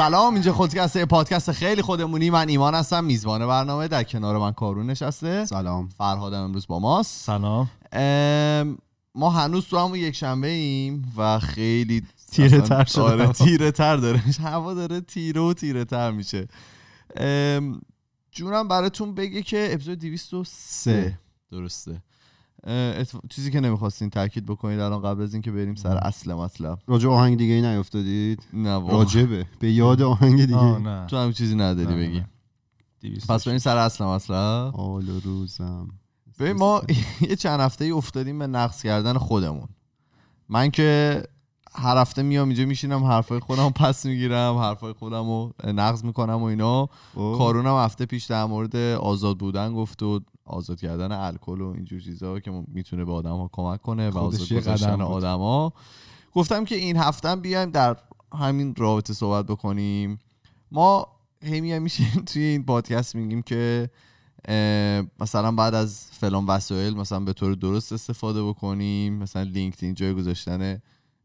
سلام اینجا خودکسته پادکست خیلی خودمونی من ایمان هستم میزبان برنامه در کنار من کارون نشسته سلام فرهادم امروز با ماست سلام ما هنوز تو همون یک شنبه ایم و خیلی تیره تر شده آره، تیره تر داره هوا داره تیره و تیره تر میشه جونم براتون بگه که اپیزود 203 درسته چیزی که نمیخواستین تاکید بکنید الان قبل از اینکه بریم سر اصل مطلب راجع آهنگ دیگه ای نیافتادید نه واقعا راجبه به یاد آهنگ دیگه تو هم چیزی نداری بگی پس بریم سر اصل مطلب آل روزم به ما یه چند هفته ای افتادیم به نقص کردن خودمون من که هر هفته میام اینجا میشینم حرفای خودم پس میگیرم حرفای خودم رو نقض میکنم و اینا کارونم هفته پیش در مورد آزاد بودن گفت آزاد کردن الکل و اینجور چیزها که میتونه به آدم ها کمک کنه و آزاد کردن آدم گفتم که این هفته بیایم در همین رابطه صحبت بکنیم ما هی میشیم توی این پادکست میگیم که مثلا بعد از فلان وسایل مثلا به طور درست استفاده بکنیم مثلا لینکدین جای گذاشتن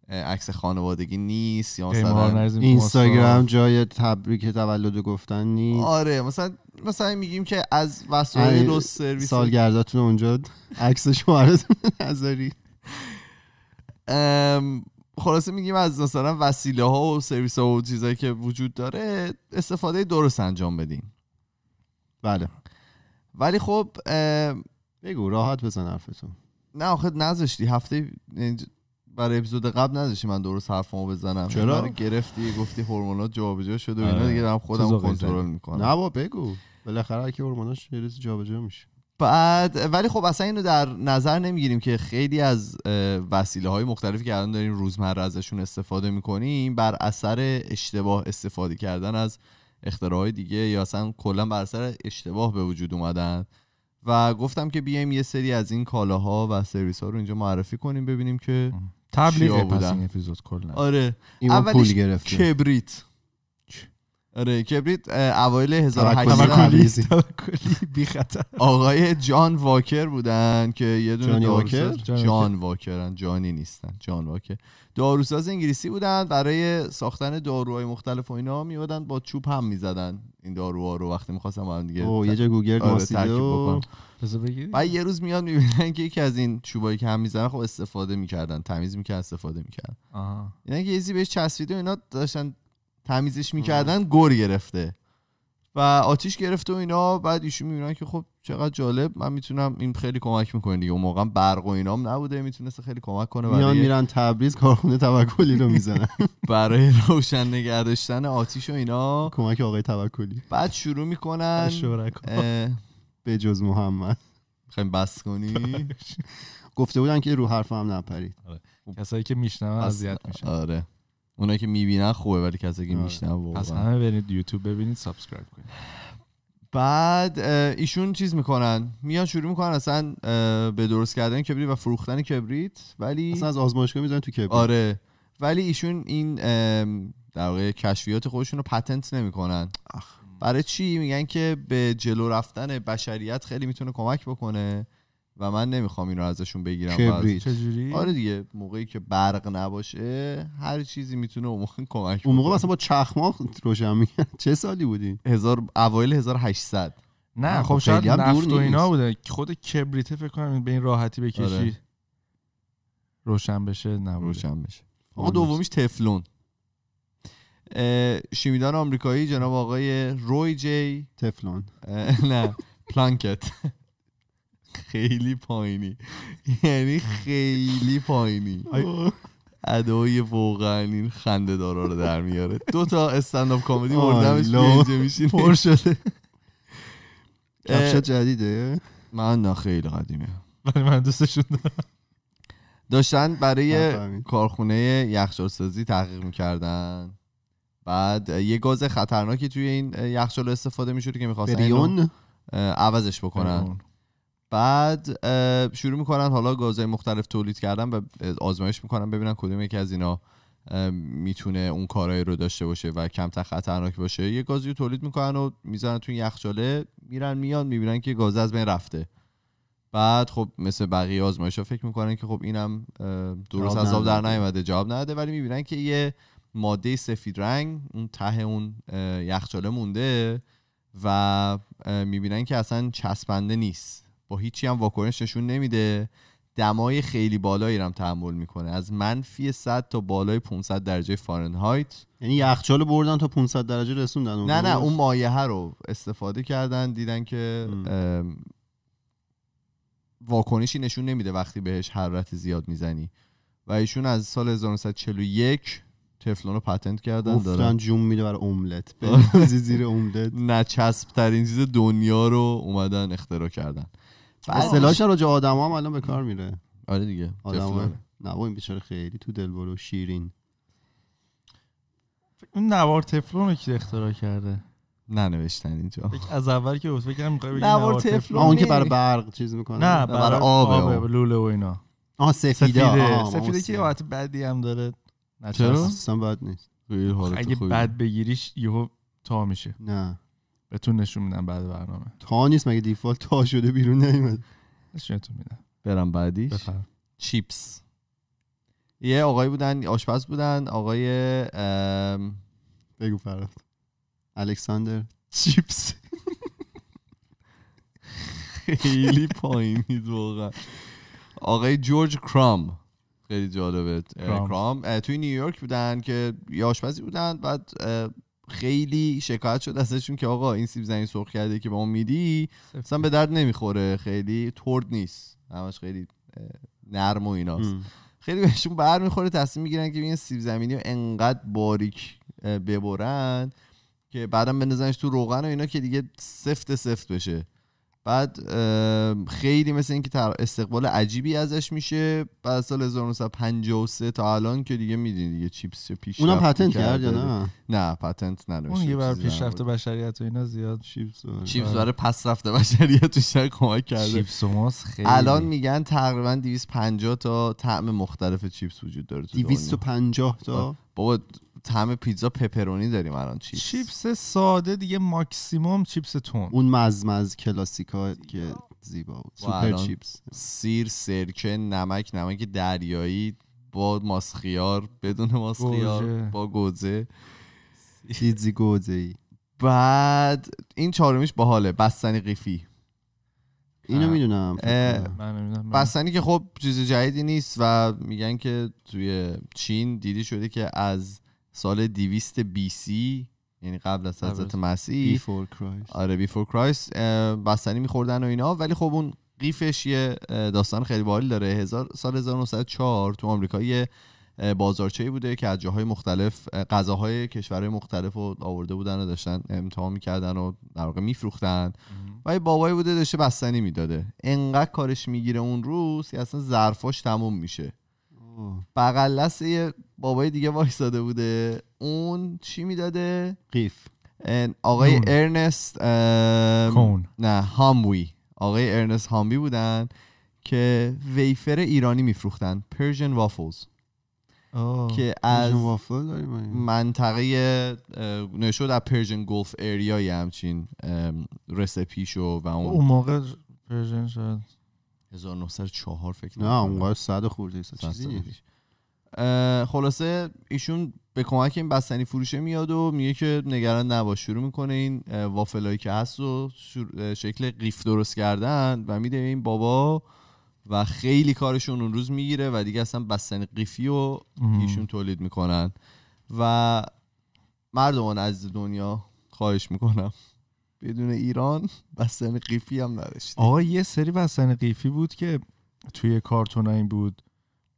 عکس خانوادگی نیست یا مثلا اینستاگرام جای تبریک تولد گفتن نیست آره مثلا مثلا میگیم که از وسایل رو سرویس سالگرداتون اونجا عکس شما نذاری خلاصه میگیم از مثلا وسیله ها و سرویس ها و چیزایی که وجود داره استفاده درست انجام بدین بله ولی خب بگو راحت بزن حرفتون نه آخه نذاشتی هفته برای اپیزود قبل نذاشتی من درست حرفمو بزنم چرا گرفتی گفتی هورمونات جابجا شده و اینا آره. دیگه دارم خودم کنترل میکنم نه با بگو بالاخره که هورموناش یه روز جابجا میشه بعد ولی خب اصلا اینو در نظر نمیگیریم که خیلی از وسیله های مختلفی که الان داریم روزمره ازشون استفاده میکنیم بر اثر اشتباه استفاده کردن از اختراع دیگه یا اصلا کلا بر اثر اشتباه به وجود اومدن و گفتم که بیایم یه سری از این کالاها و سرویس ها رو اینجا معرفی کنیم ببینیم که تبلیغ پس این اپیزود کلا آره اول پول گرفتیم کبریت آره کبریت اوایل 1800 بی خطر آقای جان واکر بودن که یه دونه واکر جان واکرن جانی نیستن جان واکر داروساز انگلیسی بودن برای ساختن داروهای مختلف و اینا میودن با چوب هم میزدن این داروها رو وقتی میخواستم هم دیگه یه جا گوگل آره ترکیب یه روز میاد میبینن که یکی از این چوبایی که هم میزنن خب استفاده میکردن تمیز میکردن استفاده میکردن اینا که یه بهش چسبیده اینا داشتن تمیزش میکردن گور گرفته و آتیش گرفته و اینا بعد ایشون میبینن که خب چقدر جالب من میتونم این خیلی کمک میکنه دیگه اون موقع برق و اینام نبوده میتونسته خیلی کمک کنه میان میرن تبریز کارخونه توکلی رو میزنن برای روشن نگه آتیش و اینا کمک آقای توکلی بعد شروع میکنن به جز محمد خیلی بس کنی گفته بودن که رو حرفم نپرید آره. کسایی که اذیت میشن آره اونایی که میبینن خوبه ولی کسی که آره. میشنن پس همه برید یوتیوب ببینید سابسکرایب کنید بعد ایشون چیز میکنن میان شروع میکنن اصلا به درست کردن کبریت و فروختن کبریت ولی اصلا از آزمایشگاه میذارن تو کبریت آره ولی ایشون این در واقع کشفیات خودشون رو پتنت نمیکنن برای چی میگن که به جلو رفتن بشریت خیلی میتونه کمک بکنه و من نمیخوام این رو ازشون بگیرم کبریت چجوری؟ آره دیگه موقعی که برق نباشه هر چیزی میتونه اون موقع کمک اون موقع مثلا با چخما روشن میگن چه سالی بودی هزار اوایل 1800 نه خب, خب, شاید نفت و اینا بوده خود کبریته فکر کنم به این راحتی بکشی آره. روشن بشه نه روشن بشه خب آقا دومیش تفلون شیمیدان آمریکایی جناب آقای روی جی تفلون نه پلانکت خیلی پایینی یعنی خیلی پایینی ادای واقعا این خنده دارا رو در میاره دو تا استنداپ کمدی بردمش اینجا میشین پر شده جدیده من نه خیلی قدیمه ولی من دوستشون دارم داشتن برای کارخونه سازی تحقیق میکردن بعد یه گاز خطرناکی توی این یخچال استفاده میشد که میخواستن عوضش بکنن بعد شروع میکنن حالا گازهای مختلف تولید کردن و آزمایش میکنن ببینن کدوم یکی از اینا میتونه اون کارهایی رو داشته باشه و کمتر خطرناک باشه یه گازی رو تولید میکنن و میزنن تو یخچاله میرن میان میبینن که گاز از بین رفته بعد خب مثل بقیه آزمایش ها فکر میکنن که خب اینم درست از آب در نیومده جواب نده ولی میبینن که یه ماده سفید رنگ اون ته اون یخچاله مونده و میبینن که اصلا چسبنده نیست با هیچی هم واکنش نشون نمیده دمای خیلی بالایی هم تحمل میکنه از منفی 100 تا بالای 500 درجه فارنهایت یعنی یخچال بردن تا 500 درجه رسوندن نه نه اون مایه رو استفاده کردن دیدن که واکنشی نشون نمیده وقتی بهش حرارت زیاد میزنی و ایشون از سال 1941 تفلون رو پتنت کردن دارن جوم میده برای املت زیر املت نه ترین چیز دنیا رو اومدن اختراع کردن اصطلاحش راجع آدم‌ها هم الان به کار میره آره دیگه آدم‌ها نه این بیچاره خیلی تو دل و شیرین اون نوار تفلون رو که اختراع کرده ننوشتن اینجا از اول که بود فکر می‌خوای بگی نوار تفلون اون که برای برق چیز میکنه نه برای آب آب لوله و اینا آه سفیده سفیده, آه سفیده که وقت بدی هم داره چرا اصلا بد نیست اگه بد بگیریش یهو تا میشه نه بهتون نشون میدم بعد برنامه تا نیست مگه دیفالت تا شده بیرون نمیاد نشونتون میدم برم بعدیش چیپس یه آقایی بودن آشپز بودن آقای بگو فراد الکساندر چیپس خیلی پایینید واقعا آقای جورج کرام خیلی جالبه کرام. توی نیویورک بودن که یه آشپزی بودن بعد خیلی شکایت شد ازشون که آقا این سیب زمینی سرخ کرده که به اون میدی مثلا به درد نمیخوره خیلی ترد نیست همش خیلی نرم و ایناست خیلی بهشون بر میخوره تصمیم میگیرن که این سیب زمینی رو انقدر باریک ببرن که بعدم بندازنش تو روغن و اینا که دیگه سفت سفت بشه بعد خیلی مثل اینکه استقبال عجیبی ازش میشه بعد سال 1953 تا الان که دیگه میدین دیگه چیپس چه پیش اونم پتنت کرد یا نه نه پتنت نداشت اون یه بر پیشرفت بشریت و اینا زیاد چیپس و چیپس آره. برای پس رفته بشریت بیشتر کمک کرده چیپس و ماس خیلی الان میگن تقریبا 250 تا طعم مختلف چیپس وجود داره تو 250 تا بابا طعم پیتزا پپرونی داریم الان چیپس چیپس ساده دیگه ماکسیموم چیپس تون اون مزمز کلاسیکا که زیبا بود سوپر چیپس سیر سرکه نمک نمک دریایی با ماسخیار بدون ماسخیار با گوزه چیزی گوزه ای بعد این چهارمیش حاله بستنی قیفی اینو میدونم بستنی که خب چیز جدیدی نیست و میگن که توی چین دیدی شده که از سال 200 بی سی یعنی قبل از حضرت مسیح بیفور بی آره کرایست بستنی میخوردن و اینا ولی خب اون قیفش یه داستان خیلی بالی داره هزار سال 1904 تو آمریکا یه بازارچه بوده که از جاهای مختلف غذاهای کشورهای مختلف رو آورده بودن و داشتن امتحان میکردن و در واقع میفروختن و یه بابایی بوده داشته بستنی میداده انقدر کارش میگیره اون روز که اصلا ظرفاش تموم میشه بغل یه بابای دیگه وایساده بوده اون چی میداده قیف آقای ارنست کون نه هاموی آقای ارنست هاموی بودن که ویفر ایرانی میفروختن پرژن وافلز که از منطقه نشد از پرژن گلف ایریای همچین شو و اون, اون موقع پرژن شد 1904 فکر نه اونقدر 100 خورده چیزی خلاصه ایشون به کمک این بستنی فروشه میاد و میگه که نگران نباش شروع میکنه این وافلایی که هست و شکل قیف درست کردن و میده این بابا و خیلی کارشون اون روز میگیره و دیگه اصلا بستنی قیفی و ایشون تولید میکنن و مردمان از دنیا خواهش میکنم بدون ایران بستن قیفی هم نداشتیم آقا یه سری بستن قیفی بود که توی این بود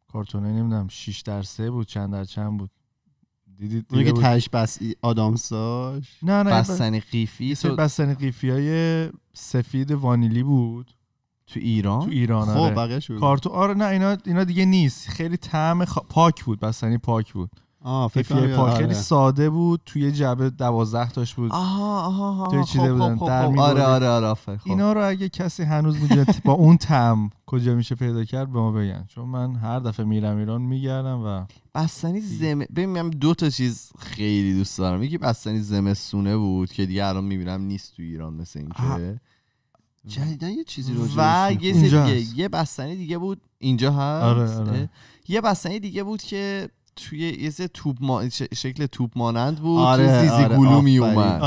کارتونای نمیدونم 6 در سه بود چند در چند بود دیدید دیده تش بس آدامساش نه نه بستن قیفی سری بستن قیفی های سفید وانیلی بود تو ایران تو ایران خب آره. کارتو آره نه اینا اینا دیگه نیست خیلی طعم پاک بود بستنی پاک بود آه فکر کنم خیلی آره. ساده بود توی جعبه 12 تاش بود آها آها آها توی خب، خب، بودن خب، در آره آره آره خب. اینا رو اگه کسی هنوز بود با اون تم کجا میشه پیدا کرد به ما بگن چون من هر دفعه میرم ایران میگردم و بستنی زم ببینم دو تا چیز خیلی دوست دارم یکی بستنی سونه بود که دیگه الان میبینم نیست تو ایران مثل اینکه جدیدن یه چیزی رو و یه دیگه یه بستنی دیگه بود اینجا هست آره، آره. یه بستنی دیگه بود که توی یه توپ ما... ش... شکل توپ مانند بود آره، زیزی آره، گلو می اومد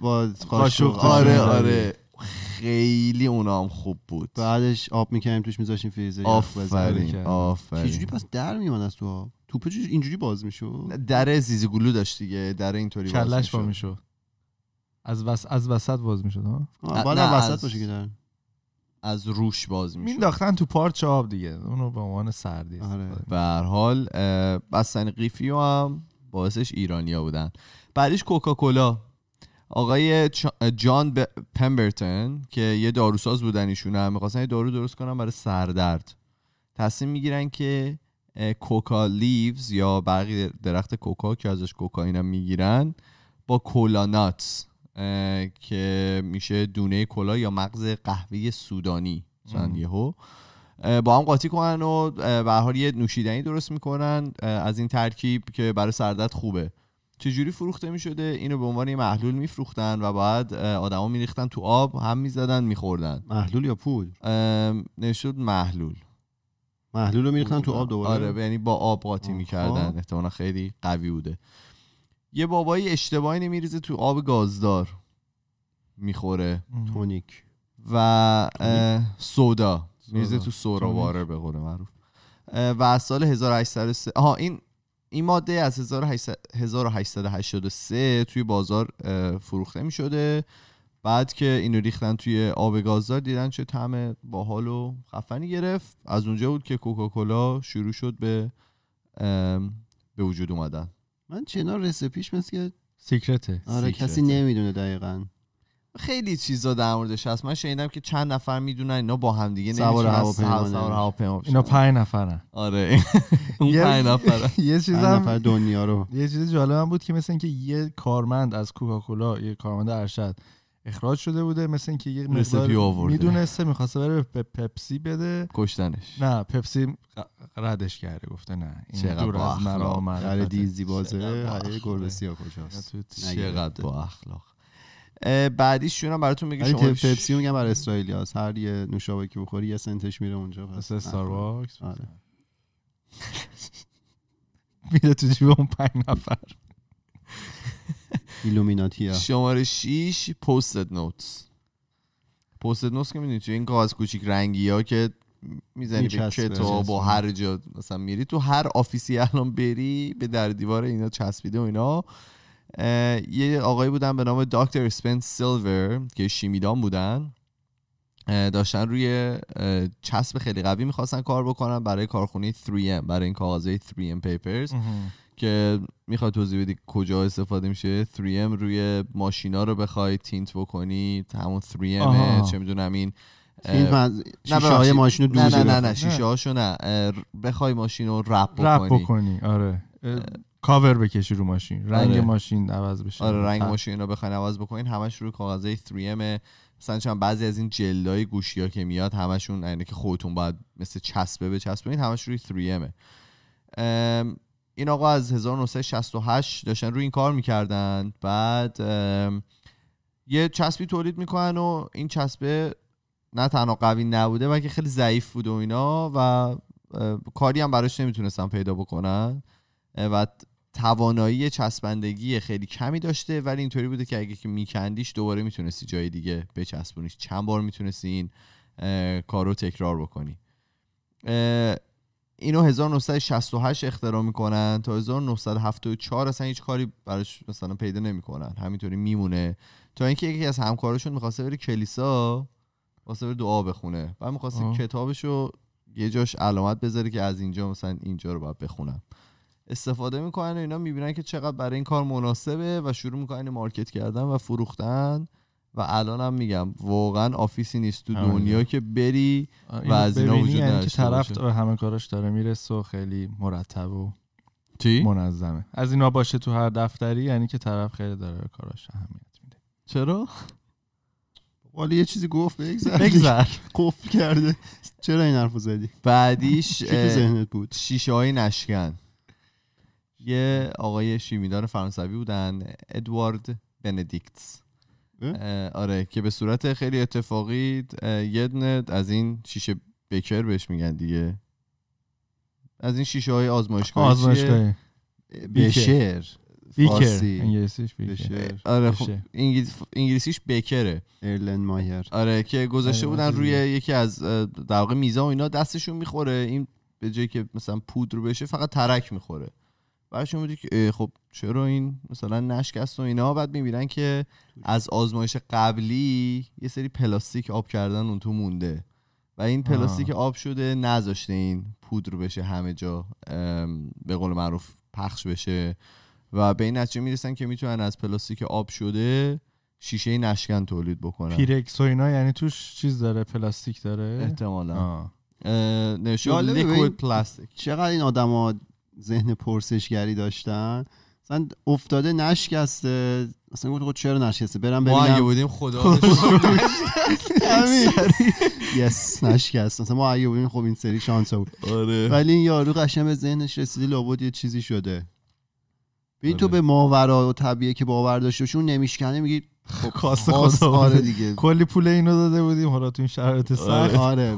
با قاشق آره،, آره آره خیلی اونا هم خوب بود بعدش آب میکنیم توش میذاشیم فریزر آفرین آفرین چجوری پس در میومد از تو توپ توپ اینجوری باز میشه در زیزی گلو داشت دیگه در اینطوری باز میشد کلش با از از وسط باز میشد ها بالا وسط باشه که از روش باز میشد مینداختن تو پارچ آب دیگه اونو به عنوان سردی آره. به هر حال بستن قیفی هم باعثش ایرانیا بودن بعدش کوکاکولا آقای جان ب... پمبرتن که یه داروساز بودن ایشون هم میخواستن یه دارو درست کنن برای سردرد تصمیم میگیرن که کوکا لیوز یا برقی درخت کوکا که ازش کوکائین هم میگیرن با کولاناتس که میشه دونه کلا یا مغز قهوه سودانی مثلا یهو با هم قاطی کنن و به حال یه نوشیدنی درست میکنن از این ترکیب که برای سردت خوبه چجوری فروخته میشده اینو به عنوان یه محلول میفروختن و بعد آدما میریختن تو آب هم میزدن میخوردن محلول یا پول نشد محلول محلول رو میریختن تو آب دوباره آره یعنی با آب قاطی میکردن احتمالا خیلی قوی بوده یه بابایی اشتباهی نمیریزه تو آب گازدار میخوره تونیک و سودا میریزه تو سورا واره به قول معروف و از سال 1803 آها این این ماده از 1883 توی بازار فروخته می شده بعد که اینو ریختن توی آب گازدار دیدن چه طعم باحال و خفنی گرفت از اونجا بود که کوکاکولا شروع شد به به وجود اومدن من چنا رسپیش مثل سیکرته آره کسی نمیدونه دقیقا خیلی چیزا در موردش هست من شنیدم که چند نفر میدونن اینا با هم دیگه سوار هواپیما اینا پنج نفرن آره اون نفر یه چیز نفر دنیا رو یه چیز جالب بود که مثلا اینکه یه کارمند از کوکاکولا یه کارمند ارشد اخراج شده بوده مثل اینکه یه مقدار میدونسته میخواسته بره به پپسی بده کشتنش نه پپسی ردش کرده گفته نه این دور از مرا در دیزی بازه آره، گربسی ها کجاست چقدر با اخلاق بعدی هم براتون میگه شما پپسی میگم برای اسرائیلی هاست هر یه نوشابه که بخوری یه سنتش میره اونجا پس استارباکس آره. میره تو جیب اون پنج نفر ایلومیناتی شماره 6 پوستد نوت پوستد نوت که میدونی چه این کاغذ کوچیک رنگی ها که میزنی به کتاب با هر جا مثلا میری تو هر آفیسی الان بری به در دیوار اینا چسبیده و اینا یه آقایی بودن به نام دکتر اسپنس سیلور که شیمیدان بودن داشتن روی چسب خیلی قوی میخواستن کار بکنن برای کارخونه 3M برای این کاغذه 3M پیپرز که میخواد توضیح بدی کجا استفاده میشه 3M روی ماشینا رو بخوای تینت بکنی همون 3M چه میدونم این شیشه های ماشین رو نه نه نه, نه. شیشه هاشو نه بخوای ماشین رو رپ بکنی رپ بکنی آره کاور بکشی رو ماشین رنگ آره. ماشین عوض بشه آره رنگ ماشین رو بخوای عوض بکنین همش روی کاغذ 3M مثلا چون بعضی از این جلدای گوشی ها که میاد همشون اینه یعنی که خودتون باید مثل چسبه به چسبه همش روی 3M این آقا از 1968 داشتن روی این کار میکردن بعد یه چسبی تولید میکنن و این چسبه نه تنها قوی نبوده بلکه خیلی ضعیف بود و اینا و کاری هم براش نمیتونستن پیدا بکنن و توانایی چسبندگی خیلی کمی داشته ولی اینطوری بوده که اگه که میکندیش دوباره میتونستی جای دیگه بچسبونیش چند بار میتونستی این کار رو تکرار بکنی اینو 1968 اختراع میکنن تا 1974 اصلا هیچ کاری براش مثلا پیدا نمیکنن همینطوری میمونه تا اینکه یکی از همکاراشون میخواسته بری کلیسا واسه بره دعا بخونه و میخواسته کتابشو یه جاش علامت بذاره که از اینجا مثلا اینجا رو باید بخونم استفاده میکنن و اینا میبینن که چقدر برای این کار مناسبه و شروع میکنن مارکت کردن و فروختن و الانم میگم واقعا آفیسی نیست تو دنیا که بری و از اینا وجود یعنی که طرف همه کاراش داره میرسه و خیلی مرتب و چی؟ منظمه از اینا باشه تو هر دفتری یعنی که طرف خیلی داره کاراش اهمیت میده چرا ولی یه چیزی گفت بگذر بگذر قفل کرده چرا این حرفو زدی بعدیش ذهنت بود شیشه های نشکن یه آقای شیمیدار فرانسوی بودن ادوارد بندیکتس آره که به صورت خیلی اتفاقی یه دونه از این شیشه بکر بهش میگن دیگه از این شیشه های آزمایشگاهی آزمایشگاهی بشر بیکر انگلیسیش بیکر آره خب، انگلیسیش بکره ارلن مایر آره که گذاشته آره، بودن روی یکی از در واقع میزا و اینا دستشون میخوره این به جایی که مثلا پودر بشه فقط ترک میخوره برشون بودی که خب چرا این مثلا نشکست و اینا بعد میبینن که از آزمایش قبلی یه سری پلاستیک آب کردن اون تو مونده و این پلاستیک آب شده نذاشته این پودر بشه همه جا به قول معروف پخش بشه و به این نتیجه میرسن که میتونن از پلاستیک آب شده شیشه نشکن تولید بکنن پیرکس و اینا یعنی توش چیز داره پلاستیک داره احتمالا نشون لیکوید پلاستیک چقدر این ها ذهن پرسشگری داشتن مثلا افتاده نشکسته مثلا گفت چرا نشکسته برم ببینم ما اگه بودیم خدا یس نشکست مثلا ما اگه بودیم خب این سری شانس بود آره. ولی این یارو قشنگ به ذهنش رسیدی لابد یه چیزی شده ببین تو آره. به ماورا و طبیعه که باور داشته باشی نمیشکنه میگی خواست خب، آره دیگه کلی پول اینو داده بودیم حالا تو این شرایط آره. سخت آره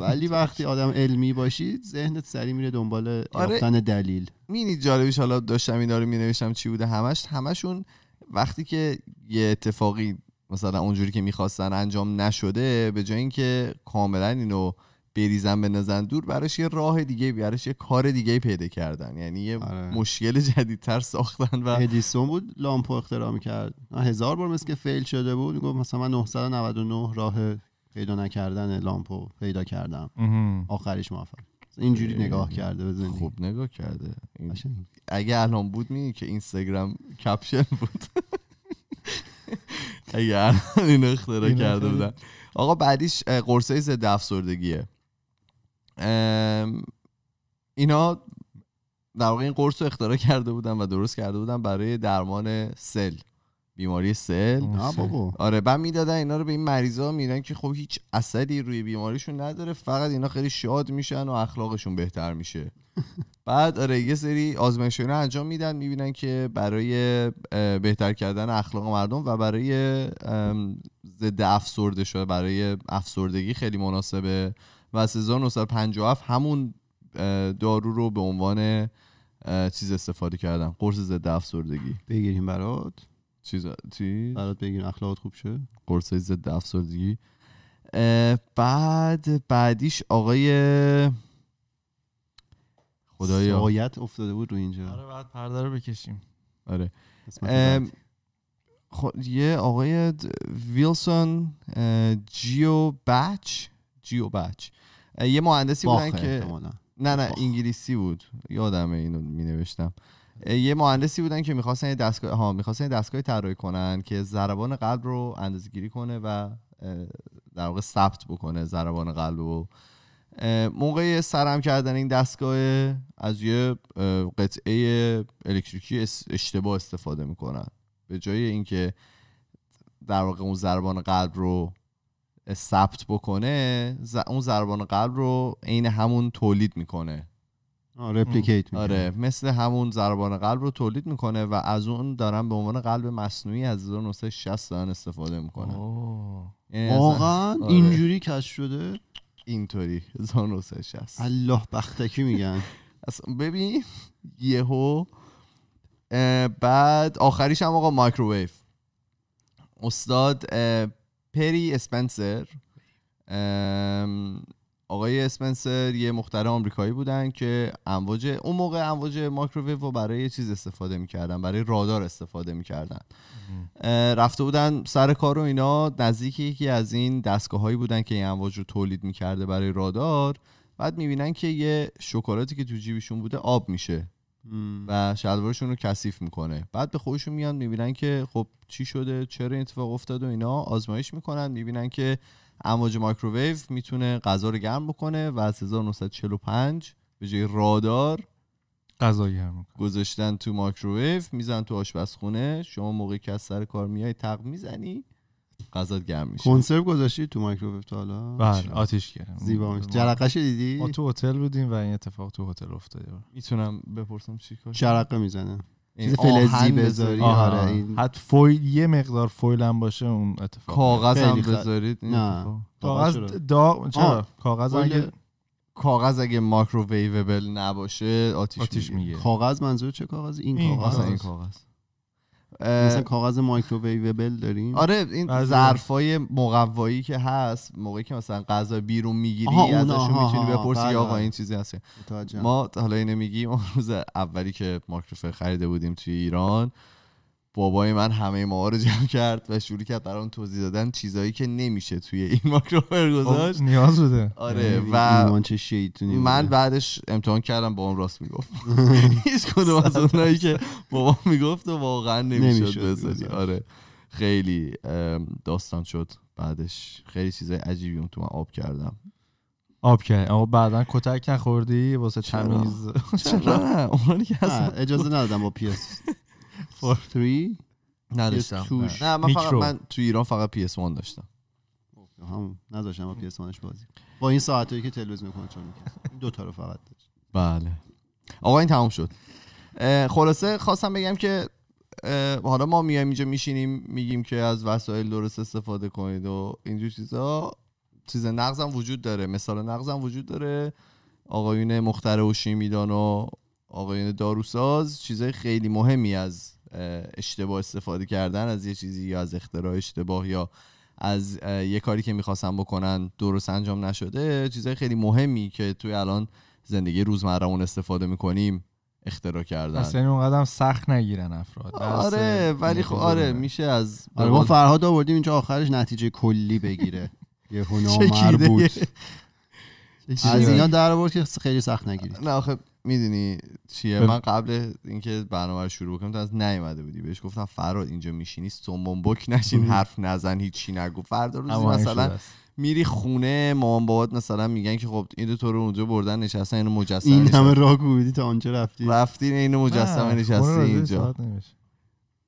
ولی وقتی آدم علمی باشی ذهنت سری میره دنبال آره. یافتن دلیل مینی جالبیش حالا داشتم اینا رو مینوشتم چی بوده همش همشون وقتی که یه اتفاقی مثلا اونجوری که میخواستن انجام نشده به جای اینکه کاملا اینو بریزن نزن دور براش یه راه دیگه براش یه کار دیگه پیدا کردن یعنی یه آره. مشکل جدیدتر ساختن و ادیسون بود لامپو اختراع میکرد هزار بار مثل که فیل شده بود گفت مثلا من 999 راه پیدا نکردن لامپو پیدا کردم آخرش موفق اینجوری نگاه کرده بزنی خوب نگاه کرده اگه الان بود می که اینستاگرام کپشن بود اگه الان این اختراع کرده بودن آقا بعدیش قرصه ضد افسردگیه اینا در واقع این قرص رو اختراع کرده بودن و درست کرده بودن برای درمان سل بیماری سل آره بعد میدادن اینا رو به این مریضا میدن که خب هیچ اثری روی بیماریشون نداره فقط اینا خیلی شاد میشن و اخلاقشون بهتر میشه بعد آره یه سری آزمایشونا انجام میدن میبینن که برای بهتر کردن اخلاق مردم و برای ضد افسرده شده برای افسردگی خیلی مناسبه و 1957 همون دارو رو به عنوان چیز استفاده کردم قرص ضد افسردگی بگیریم برات چیز چی برات بگیر اخلاقت خوب شه قرص ضد افسردگی بعد بعدیش آقای خدایا سایت افتاده بود رو اینجا آره بعد پرده رو بکشیم آره یه آقای ویلسون جیو بچ جیو بچ یه مهندسی بودن که نه نه انگلیسی بود یادم اینو می نوشتم یه مهندسی بودن که میخواستن یه دستگاه ها میخواستن دستگاه طراحی کنن که ضربان قلب رو اندازه کنه و در واقع ثبت بکنه ضربان قلب رو موقع سرم کردن این دستگاه از یه قطعه الکتریکی اشتباه استفاده میکنن به جای اینکه در واقع اون ضربان قلب رو ثبت بکنه اون ضربان قلب رو عین همون تولید میکنه رپلیکیت میکنه آره مثل همون ضربان قلب رو تولید میکنه و از اون دارن به عنوان قلب مصنوعی از 1960 دارن استفاده میکنه یعنی واقعا آره. اینجوری کش شده اینطوری 1960 الله بختکی میگن ببین یهو بعد آخریش هم آقا مایکروویو استاد پری اسپنسر آقای اسپنسر یه مختره آمریکایی بودن که امواج اون موقع امواج مایکروویو رو برای یه چیز استفاده میکردن برای رادار استفاده میکردن رفته بودن سر کار و اینا نزدیک یکی از این دستگاه هایی بودن که این امواج رو تولید میکرده برای رادار بعد میبینن که یه شکلاتی که تو جیبشون بوده آب میشه و شلوارشون رو کثیف میکنه بعد به خودشون میان میبینن که خب چی شده چرا این اتفاق افتاد و اینا آزمایش میکنن میبینن که امواج مایکروویو میتونه غذا رو گرم بکنه و از 1945 به جای رادار غذا گرم گذاشتن تو مایکروویو میزن تو آشپزخونه شما موقعی که از سر کار میای تق میزنی غذا گرم میشه کنسرو گذاشتی تو مایکروویو تا حالا بله آتیش کردم زیبا جرقش دیدی ما تو هتل بودیم و این اتفاق تو هتل افتاده میتونم بپرسم چیکار جرقه میزنه چیز فلزی بذاری آره این حد فویل یه مقدار فویل هم باشه اون اتفاق کاغذ هم بذارید نه کاغذ داغ چرا کاغذ اگه کاغذ اگه نباشه آتیش, میگیره. کاغذ منظور چه کاغذ این کاغذ این کاغذ مثلا کاغذ مایکروویوبل داریم آره این ظرفای مقوایی که هست موقعی که مثلا غذا بیرون میگیری ازشون میتونی بپرسی بله، آقا بله. این چیزی هست ما حالا اینو میگیم اون روز اولی که مایکروفر خریده بودیم توی ایران بابای من همه ما رو جمع کرد و شروع کرد برام توضیح دادن چیزایی که نمیشه توی این ماکروفر خب، گذاشت نیاز بوده آره یعنی و من بعدش امتحان کردم با اون راست میگفت هیچ کدوم از اونایی که بابا میگفت و واقعا نمیشد آره خیلی داستان شد بعدش خیلی چیزای عجیبی اون تو من آب کردم آب کرد اما بعدا کتک نخوردی واسه تمیز چرا نه اجازه ندادم با نداشتم نه من فقط من تو ایران فقط PS1 داشتم هم نداشتم با PS1 بازی با این ساعتایی که تلویزیون میکنه چون دو تا رو فقط داشت بله آقا این تمام شد خلاصه خواستم بگم که حالا ما میایم اینجا میشینیم میگیم که از وسایل درست استفاده کنید و اینجور چیزا چیز نقضم وجود داره مثال نقضم وجود داره آقایون مختره و شیمیدان و آقایون داروساز چیزای خیلی مهمی از اشتباه استفاده کردن از یه چیزی یا از اختراع اشتباه یا از یه کاری که میخواستن بکنن درست انجام نشده چیزهای خیلی مهمی که توی الان زندگی روزمرمون استفاده میکنیم اختراع کردن اصلا یعنی اونقدر سخت نگیرن افراد آره ولی خب آره میشه از آره ما فرهاد آوردیم اینجا آخرش نتیجه کلی بگیره یه مربوط از اینا در که خیلی سخت نگیرید نه آخه میدونی چیه من قبل اینکه برنامه رو شروع کنم تو از نیومده بودی بهش گفتم فراد اینجا میشینی سومون بک نشین حرف نزن هیچی نگو فردا روزی مثلا میری خونه مامان بابات مثلا میگن که خب این تو رو اونجا بردن نشستن اینو مجسمه این همه راه بودی تا اونجا رفتی رفتی اینو مجسمه نشستی خب، اینجا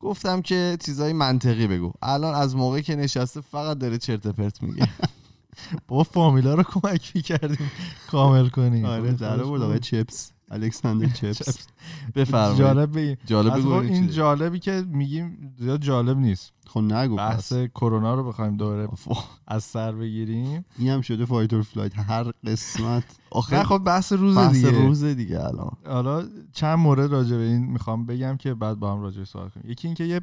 گفتم که چیزای منطقی بگو الان از موقعی که نشسته فقط داره چرت پرت میگه با فامیلا رو کمک کردیم کامل کنیم آره در بود آقای چپس الکساندر چپس بفرمایید جالب جالب این جالبی که میگیم زیاد جالب نیست خب نگو بحث کرونا رو بخوایم دوباره از سر بگیریم این هم شده فایتر فلایت هر قسمت آخر خب بحث روز دیگه روز دیگه الان حالا چند مورد راجع به این میخوام بگم که بعد با هم راجع سوال کنیم یکی اینکه یه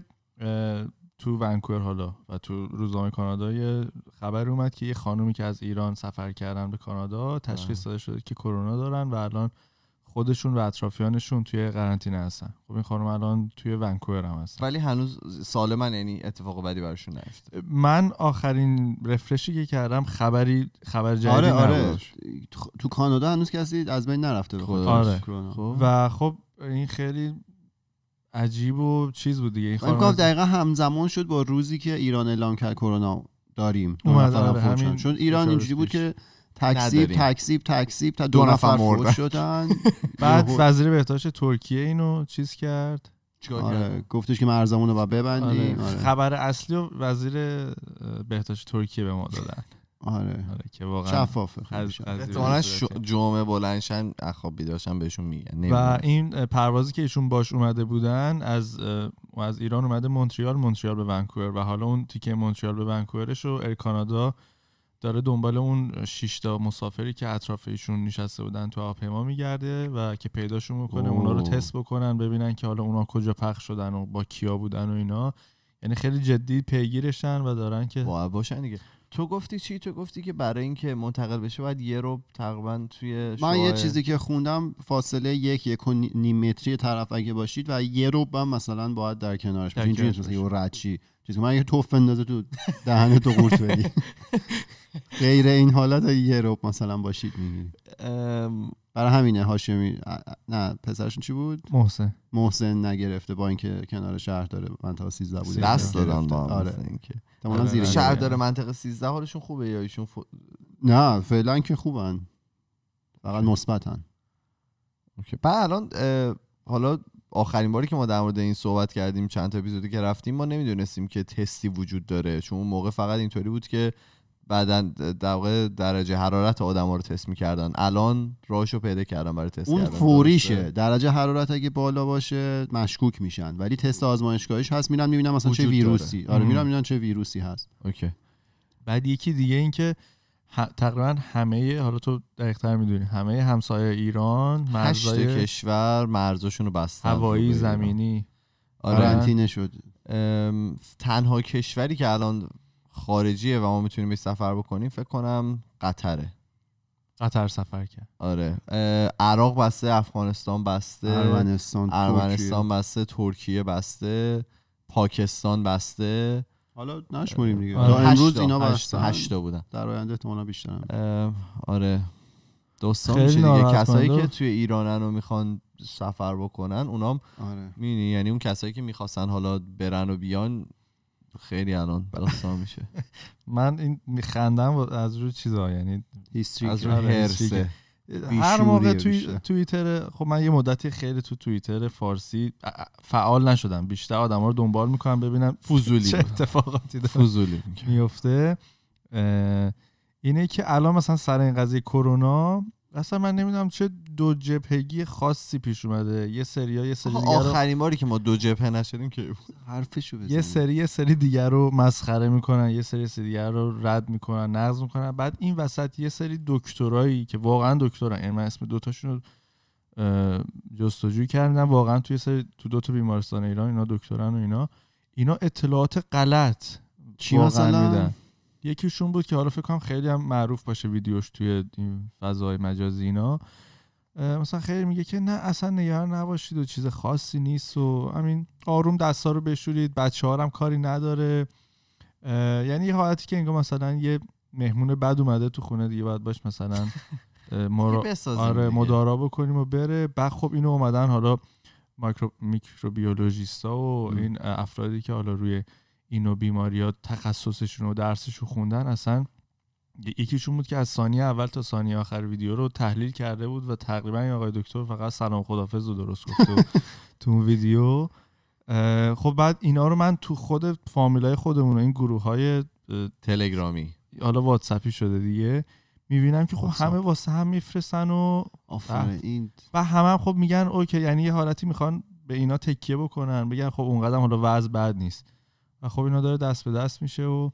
تو ونکوور حالا و تو روزنامه کانادا یه خبر اومد که یه خانومی که از ایران سفر کردن به کانادا تشخیص داده شده که کرونا دارن و الان خودشون و اطرافیانشون توی قرنطینه هستن خب این خانم الان توی ونکوور هم هستن ولی هنوز سالمن یعنی اتفاق بدی براشون نیفتاد من آخرین رفرشی که کردم خبری خبر جدیدی آره آره تو کانادا هنوز کسی از بین نرفته به خدا آره. خب. و خب این خیلی عجیب و چیز بود دیگه این خانم دقیقا همزمان شد با روزی که ایران اعلام کرد کرونا داریم دو آره، همین چون ایران اینجوری بود که تکسیب تکسیب تکسیب تا دو, نفر مردن شدن بعد وزیر بهداشت ترکیه اینو چیز کرد آره. گفتش که مرزمون رو ببندیم آره. آره. خبر اصلی و وزیر بهداشت ترکیه به ما دادن آره, آره که واقعا شفافه احتمالاً جمعه بلندشن اخواب بیداشن بهشون میگن و این پروازی که ایشون باش اومده بودن از از ایران اومده مونتریال مونتریال به ونکوور و حالا اون تیکه مونتریال به ونکوورش رو ایر کانادا داره دنبال اون 6 تا مسافری که اطراف ایشون نشسته بودن تو هواپیما میگرده و که پیداشون میکنه اونا رو تست بکنن ببینن که حالا اونا کجا پخ شدن و با کیا بودن و اینا یعنی خیلی جدی پیگیرشن و دارن که باشن دیگه تو گفتی چی تو گفتی که برای اینکه منتقل بشه باید یه رو تقریبا توی من یه چیزی که خوندم فاصله یک یک و متری طرف اگه باشید و یه رو مثلا باید در کنارش رچی چیزی من یه توف بندازه تو دهن تو قورت بدی غیر این حالت یه روب مثلا باشید میگیری برای همینه هاشمی نه پسرشون چی بود محسن محسن نگرفته با اینکه کنار شهر داره منطقه 13 بود دست دادن با آره زیر شهر داره منطقه 13 حالشون خوبه یا ایشون نه فعلا که خوبن فقط مثبتن اوکی بعد الان حالا آخرین باری که ما در مورد این صحبت کردیم چند تا اپیزودی که رفتیم ما نمیدونستیم که تستی وجود داره چون اون موقع فقط اینطوری بود که بعدا در درجه حرارت آدم رو تست میکردن الان راهشو پیدا کردن برای تست اون فوریشه درجه حرارت اگه بالا باشه مشکوک میشن ولی تست آزمایشگاهیش هست میرم میبینم مثلا چه ویروسی آره میرم میبینم چه ویروسی هست اوکی بعد یکی دیگه اینکه تقریبا همه حالا تو دقیقتر میدونی همه همسایه ایران مرزای کشور مرزشون رو بستن هوایی زمینی آره شد تنها کشوری که الان خارجیه و ما میتونیم به سفر بکنیم فکر کنم قطره قطر سفر کرد آره عراق بسته افغانستان بسته ارمنستان ارمنستان بسته ترکیه بسته پاکستان بسته حالا نشمونیم دیگه آره. تا امروز اینا بودن در آینده احتمالاً بیشتر آره دوستان میشه دیگه کسایی که توی ایرانن رو میخوان سفر بکنن اونام آره. یعنی اون کسایی که میخواستن حالا برن و بیان خیلی الان داستان میشه من این میخندم از روی چیزا یعنی از روی آره، هرسه هر موقع توی توییتر خب من یه مدتی خیلی تو توییتر فارسی فعال نشدم بیشتر ها رو دنبال میکنم ببینم فوزولی چه اتفاقاتی فوزولی میفته اینه که الان مثلا سر این قضیه کرونا اصلا من نمیدونم چه دو جبهگی خاصی پیش اومده یه سری یه سری دیگر آخرین باری که ما دو جبهه نشدیم که حرفشو بزنیم یه سری یه سری دیگر رو مسخره میکنن یه سری سری دیگر رو رد میکنن نقض میکنن بعد این وسط یه سری دکترایی که واقعا دکترن یعنی من اسم دوتاشون رو جستجو کردم واقعا توی سری تو دو تا بیمارستان ایران اینا دکترن و اینا اینا اطلاعات غلط چی مثلا میدن یکیشون بود که حالا فکر کنم خیلی هم معروف باشه ویدیوش توی این فضای مجازی اینا مثلا خیلی میگه که نه اصلا نگران نباشید و چیز خاصی نیست و همین آروم دستا رو بشورید بچه هم کاری نداره یعنی یه حالتی که انگار مثلا یه مهمون بد اومده تو خونه دیگه باید باش مثلا مرا آره مدارا بکنیم و بره بعد خب اینو اومدن حالا مایکرو ها و این افرادی که حالا روی اینو بیماری ها تخصصشون و درسشون خوندن اصلا یکیشون بود که از ثانیه اول تا ثانیه آخر ویدیو رو تحلیل کرده بود و تقریبا این آقای دکتر فقط سلام خدافز رو درست گفت تو اون ویدیو خب بعد اینا رو من تو خود فامیلای خودمون و این گروه های تلگرامی حالا واتسپی شده دیگه میبینم که خب همه واسه هم میفرستن و بله. این و همه هم خب میگن اوکی یعنی یه حالتی میخوان به اینا تکیه بکنن بگن خب اونقدر حالا وضع بد نیست و خب اینا داره دست به دست میشه و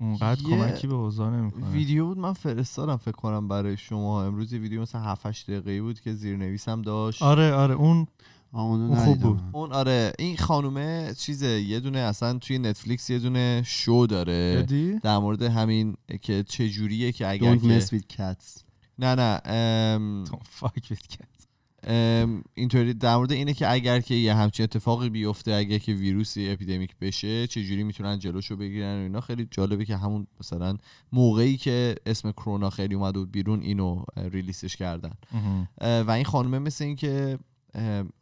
اونقدر کمکی به اوضاع نمیکنه ویدیو بود من فرستادم فکر کنم برای شما امروز یه ویدیو مثلا 7 8 دقیقه‌ای بود که زیرنویسم داشت آره آره اون اون خوب بود اون آره این خانومه چیزه یه دونه اصلا توی نتفلیکس یه دونه شو داره در مورد همین که چه جوریه که اگر Don't که... نه نه ام... Don't fuck with اینطوری در مورد اینه که اگر که یه همچین اتفاقی بیفته اگر که ویروسی اپیدمیک بشه جوری میتونن جلوشو بگیرن و اینا خیلی جالبه که همون مثلا موقعی که اسم کرونا خیلی اومد و بیرون اینو ریلیسش کردن و این خانومه مثل این که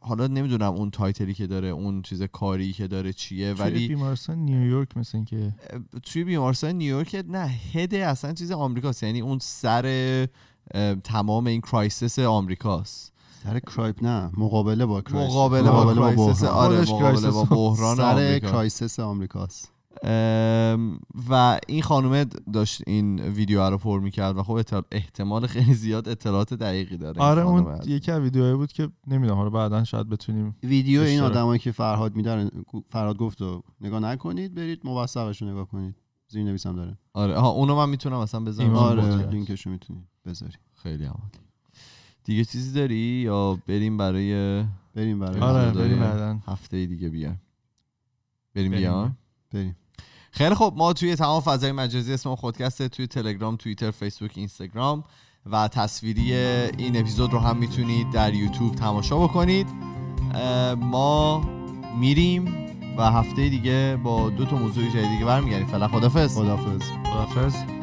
حالا نمیدونم اون تایتلی که داره اون چیز کاری که داره چیه توی ولی بیمارستان نیویورک مثل که توی بیمارستان نیویورک نه هد اصلا چیز آمریکاست یعنی اون سر تمام این کرایسیس آمریکاست سر کرایپ نه مقابله با کرایسس مقابله با, مقابله کرایسس آره مقابله با بحران سر آمریکا. کرایسس آمریکاست و این خانومه داشت این ویدیو رو پر میکرد و خب احتمال خیلی زیاد اطلاعات دقیقی داره آره اون یکی از ویدیوهایی بود که نمیدونم حالا بعدا شاید بتونیم ویدیو این آدمایی که فرهاد میدارن فرهاد گفت و نگاه نکنید برید موثقش رو نگاه کنید زیر نویسم داره آره اونو من میتونم اصلا بذارم آره لینکش رو بذاری خیلی عالی دیگه چیزی داری یا بریم برای بریم برای آره هفته دیگه بیا بریم بیا بریم خیلی خب ما توی تمام فضای مجازی اسم خودکسته توی تلگرام توییتر فیسبوک اینستاگرام و تصویری این اپیزود رو هم میتونید در یوتیوب تماشا بکنید ما میریم و هفته دیگه با دو تا موضوع جدیدی برمیگردیم فعلا خدافظ خدافظ خدافظ